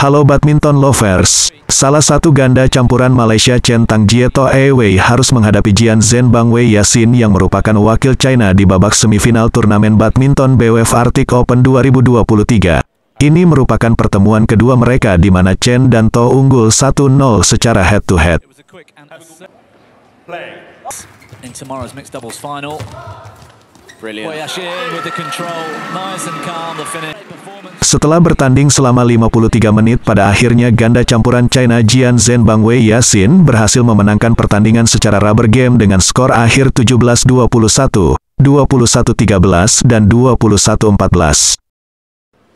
Halo badminton lovers. Salah satu ganda campuran Malaysia Chen Tang Jieto Ewei harus menghadapi Jian Zhen Bang Wei Yasin yang merupakan wakil China di babak semifinal turnamen badminton BWF Arctic Open 2023. Ini merupakan pertemuan kedua mereka di mana Chen dan To unggul 1-0 secara head-to-head. head to head setelah bertanding selama 53 menit pada akhirnya ganda campuran China Jian Zhen Bang Wei Yasin berhasil memenangkan pertandingan secara rubber game dengan skor akhir 17-21, 21-13 dan 21-14.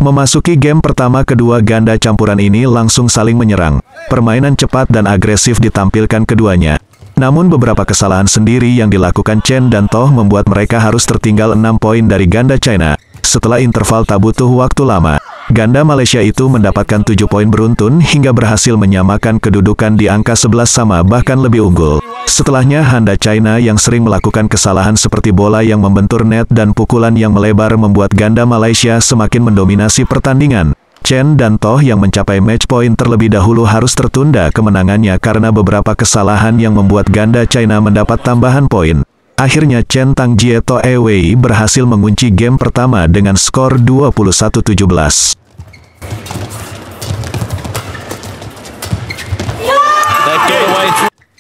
Memasuki game pertama kedua ganda campuran ini langsung saling menyerang. Permainan cepat dan agresif ditampilkan keduanya, namun beberapa kesalahan sendiri yang dilakukan Chen dan Toh membuat mereka harus tertinggal 6 poin dari ganda China. Setelah interval tak butuh waktu lama, ganda Malaysia itu mendapatkan 7 poin beruntun hingga berhasil menyamakan kedudukan di angka 11 sama bahkan lebih unggul. Setelahnya Handa China yang sering melakukan kesalahan seperti bola yang membentur net dan pukulan yang melebar membuat ganda Malaysia semakin mendominasi pertandingan. Chen dan Toh yang mencapai match point terlebih dahulu harus tertunda kemenangannya karena beberapa kesalahan yang membuat ganda China mendapat tambahan poin. Akhirnya Chen Tang Jie Toh Ewei berhasil mengunci game pertama dengan skor 21-17.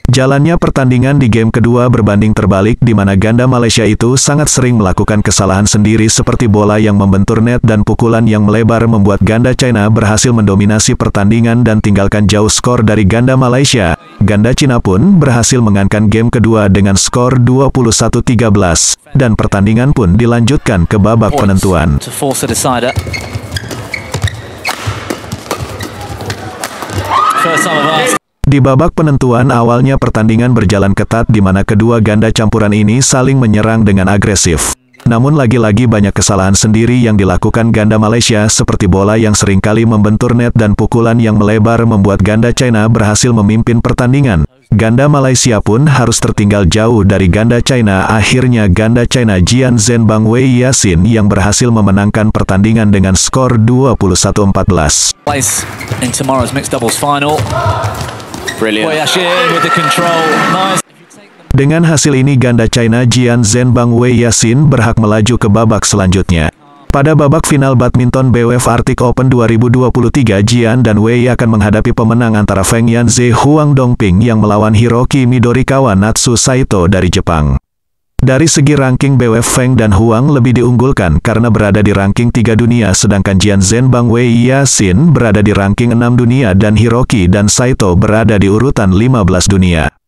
Jalannya pertandingan di game kedua berbanding terbalik di mana ganda Malaysia itu sangat sering melakukan kesalahan sendiri seperti bola yang membentur net dan pukulan yang melebar membuat ganda China berhasil mendominasi pertandingan dan tinggalkan jauh skor dari ganda Malaysia. Ganda China pun berhasil mengankan game kedua dengan skor 21-13 dan pertandingan pun dilanjutkan ke babak penentuan. Di babak penentuan awalnya pertandingan berjalan ketat di mana kedua ganda campuran ini saling menyerang dengan agresif. Namun lagi-lagi banyak kesalahan sendiri yang dilakukan ganda Malaysia seperti bola yang seringkali membentur net dan pukulan yang melebar membuat ganda China berhasil memimpin pertandingan. Ganda Malaysia pun harus tertinggal jauh dari ganda China. Akhirnya ganda China Jian Zhen Bang Wei Yasin yang berhasil memenangkan pertandingan dengan skor 21-14. Dengan hasil ini ganda China Jian Zhen Bang Wei Yasin berhak melaju ke babak selanjutnya. Pada babak final badminton BWF Arctic Open 2023, Jian dan Wei akan menghadapi pemenang antara Feng Yanze Huang Dongping yang melawan Hiroki Midorikawa Natsu Saito dari Jepang. Dari segi ranking BWF Feng dan Huang lebih diunggulkan karena berada di ranking 3 dunia sedangkan Jian Zhen Bang Wei Yasin berada di ranking 6 dunia dan Hiroki dan Saito berada di urutan 15 dunia.